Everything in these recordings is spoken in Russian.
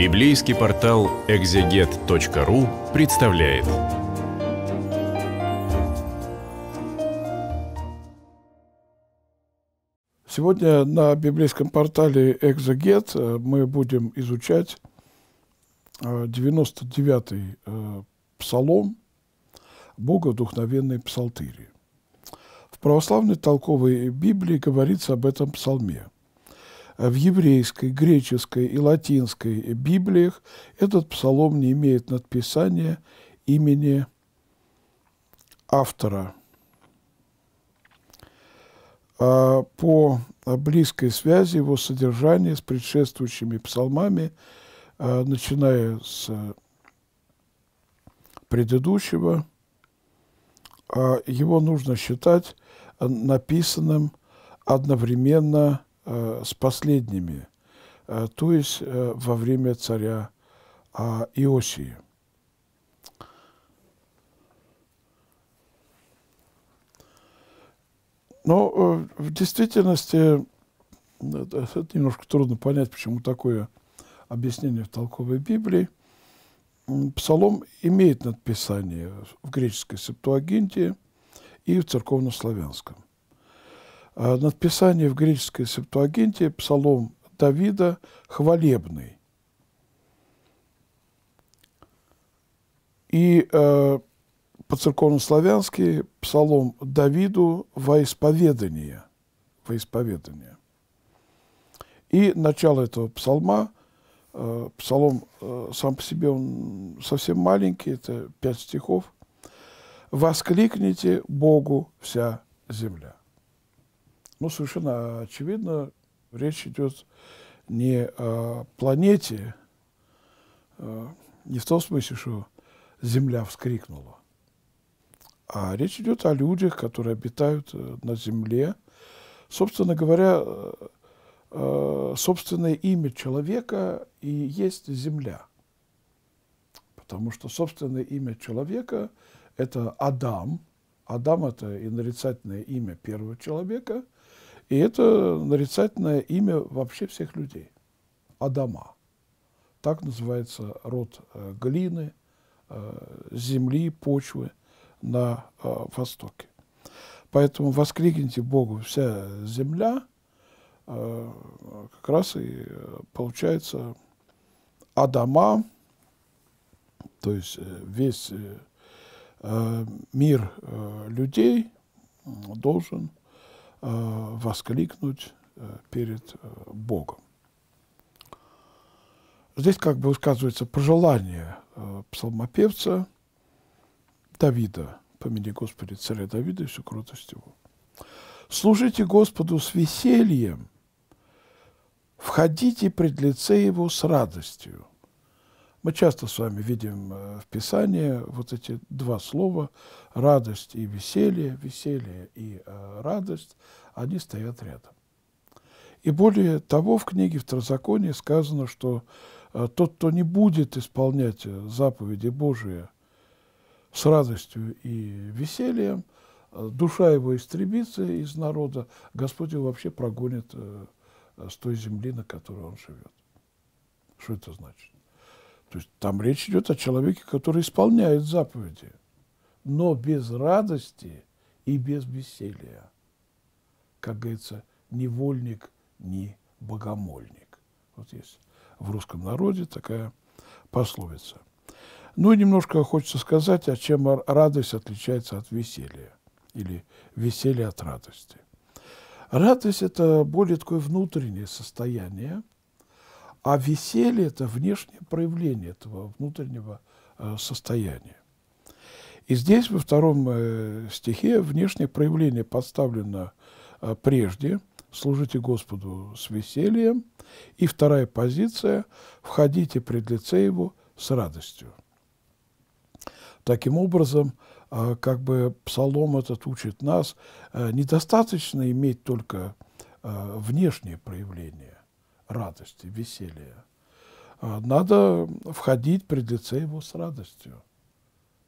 Библейский портал экзегет.ру представляет. Сегодня на библейском портале Экзогет э, мы будем изучать 99-й э, э, псалом Богодухновенной псалтыри. В православной толковой Библии говорится об этом псалме – Э, в еврейской, греческой и латинской Библиях этот псалом не имеет надписания имени автора. А, по близкой связи его содержание с предшествующими псалмами, а, начиная с предыдущего, а, его нужно считать э, написанным одновременно Э, с последними, э, то есть э, во время царя а, Иосии. Но в действительности это немножко трудно понять, почему такое объяснение в толковой Библии. Псалом имеет надписание в греческой септуагинте и в церковнославянском. А, надписание в греческой септуагинте псалом Давида «Хвалебный». И э, по-церковнославянски псалом Давиду во исповедание. Во исповедание. И начало этого псалма, э, псалом э, сам по себе он совсем маленький, это пять стихов. «Воскликните Богу вся земля». Ну, совершенно очевидно, речь идет не о планете, а не в том смысле, что Земля вскрикнула, а речь идет о людях, которые обитают э, на Земле. Собственно говоря, э, э, собственное имя человека и есть Земля. Потому что собственное имя человека – это Адам. Адам – это и нарицательное имя первого человека – и это нарицательное имя вообще всех людей. Адама. Так называется род э, глины, э, земли, почвы на э, Востоке. Поэтому воскликните Богу вся земля, как раз и получается Адама, то есть весь мир людей должен Э, воскликнуть э, перед э, Богом. Здесь как бы высказывается пожелание псалмопевца Давида, помяни Господи царя Давида и всю крутость его. «Служите Господу с весельем, входите пред лице его с радостью, мы часто с вами видим э, в Писании вот эти два слова «радость» и «веселье», «веселье» и э, «радость», они стоят рядом. И более того, в книге Второзакония сказано, что э, тот, кто не будет исполнять заповеди Божии с радостью и весельем, душа его истребится из народа, Господь его вообще прогонит с той земли, на которой он живет. Что это значит? То есть там речь идет о человеке, который исполняет заповеди, но без радости и без веселья. Как говорится, ни вольник, ни богомольник. Вот есть в русском народе такая пословица. Ну и немножко хочется сказать, о а чем радость отличается от веселья или веселье от радости. Радость – это более такое внутреннее состояние, а веселье – это внешнее проявление этого внутреннего э, состояния. И здесь во втором э, стихе внешнее проявление поставлено э, прежде. «Служите Господу с весельем». И вторая позиция – «Входите пред лице Его с радостью». Таким образом, как бы псалом этот учит нас, недостаточно иметь только внешнее проявление радости, веселья. А, надо входить пред лице его с радостью.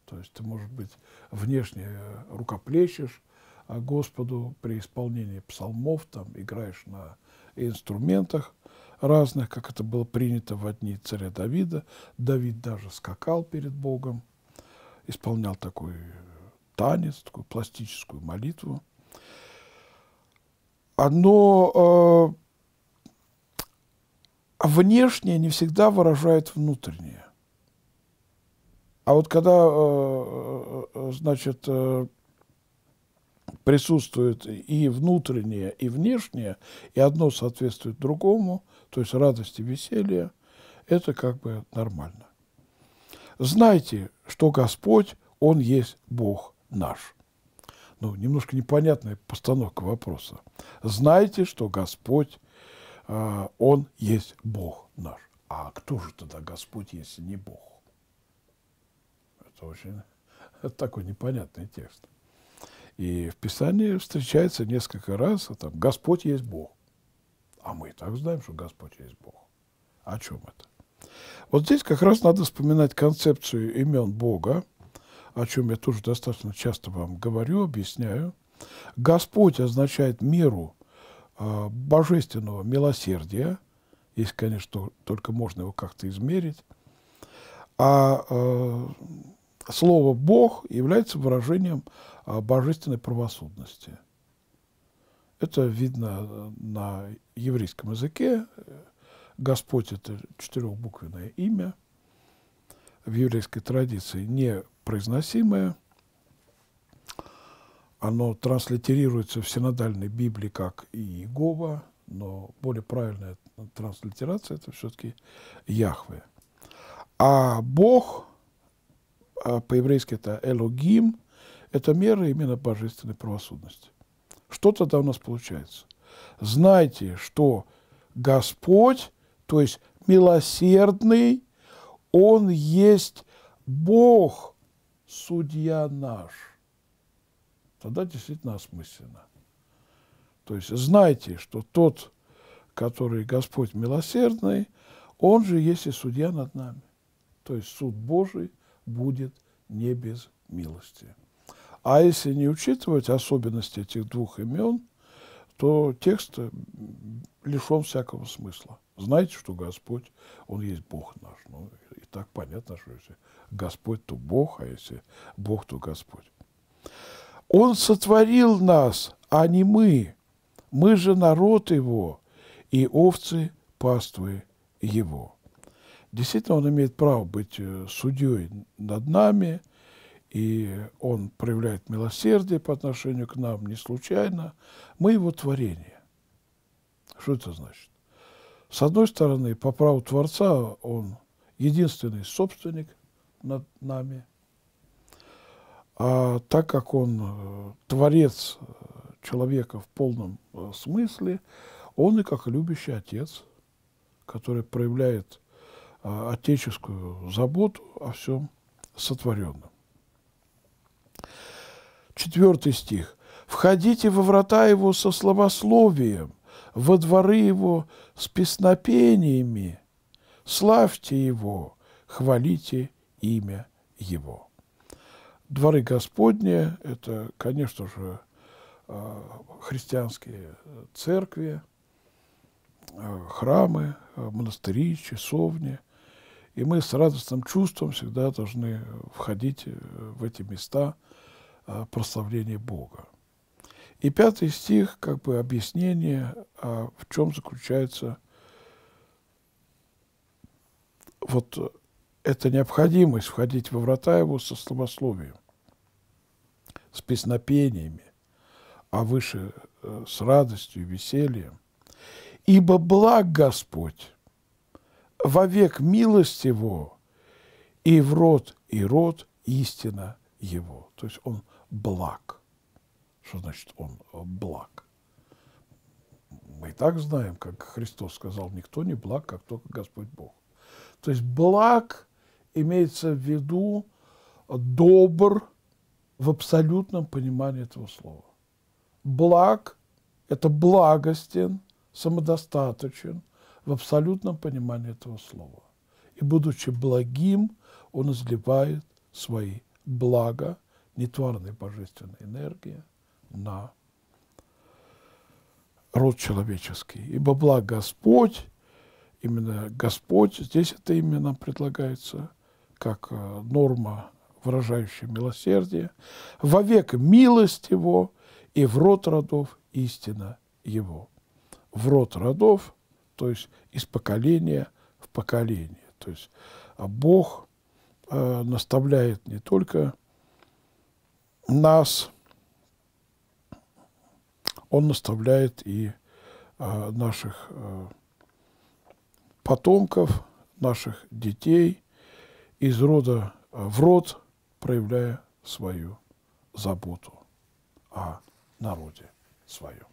То есть ты, может быть, внешне рукоплещешь а Господу при исполнении псалмов, там играешь на инструментах разных, как это было принято в одни царя Давида. Давид даже скакал перед Богом, исполнял такой танец, такую пластическую молитву. Одно а, а внешнее не всегда выражает внутреннее. А вот когда, э, э, э, значит, присутствует и внутреннее, и внешнее, и одно соответствует другому, то есть радость и веселье, это как бы нормально. Знайте, что Господь, Он есть Бог наш. Ну, немножко непонятная постановка вопроса. Знайте, что Господь а, он есть Бог наш. А кто же тогда Господь, если не Бог? Это очень такой непонятный текст. И в Писании встречается несколько раз, а там, Господь есть Бог. А мы и так знаем, что Господь есть Бог. О чем это? Вот здесь как раз надо вспоминать концепцию имен Бога, о чем я тоже достаточно часто вам говорю, объясняю. Господь означает миру. Э, божественного милосердия, если, конечно, только можно его как-то измерить, а э, слово «бог» является выражением э, божественной правосудности. Это видно на еврейском языке. Господь – это четырехбуквенное имя, в еврейской традиции непроизносимое – оно транслитерируется в синодальной Библии как Иегова, но более правильная транслитерация – это все-таки Яхве. А Бог, а по-еврейски это Элогим, это мера именно божественной правосудности. Что тогда у нас получается? Знайте, что Господь, то есть милосердный, Он есть Бог, судья наш тогда действительно осмысленно. То есть знайте, что тот, который Господь милосердный, он же есть и судья над нами. То есть суд Божий будет не без милости. А если не учитывать особенности этих двух имен, то текст лишен всякого смысла. Знаете, что Господь, Он есть Бог наш. Ну, и так понятно, что если Господь, то Бог, а если Бог, то Господь. Он сотворил нас, а не мы. Мы же народ Его, и овцы паствы Его. Действительно, Он имеет право быть э, судьей над нами, и Он проявляет милосердие по отношению к нам не случайно. Мы Его творение. Что это значит? С одной стороны, по праву Творца Он единственный собственник над нами – а так как он э, творец э, человека в полном э, смысле, он и как любящий отец, который проявляет отеческую заботу о всем сотворенном. Четвертый стих. «Входите во врата его со словословием, во дворы его с песнопениями, славьте его, хвалите имя его» дворы Господни, это, конечно же, э, христианские церкви, э, храмы, э, монастыри, часовни. И мы с радостным чувством всегда должны входить в эти места прославления Бога. И пятый стих, как бы объяснение, в чем заключается вот эта необходимость входить во врата его со словословием с песнопениями, а выше э, с радостью и весельем. Ибо благ Господь, вовек милость Его, и в род, и род истина Его. То есть Он благ. Что значит Он э, благ? Мы и так знаем, как Христос сказал, никто не благ, как только Господь Бог. То есть благ имеется в виду добр, в абсолютном понимании этого слова. Благ – это благостен, самодостаточен в абсолютном понимании этого слова. И, будучи благим, он изливает свои блага, нетварной божественные энергии, на род человеческий. Ибо благ Господь, именно Господь, здесь это именно предлагается как э, норма выражающий милосердие, вовек милость его, и в рот родов истина его. В рот родов, то есть из поколения в поколение. То есть а, Бог э, наставляет не только нас, Он наставляет и э, наших э, потомков, наших детей из рода в род, проявляя свою заботу о народе своем.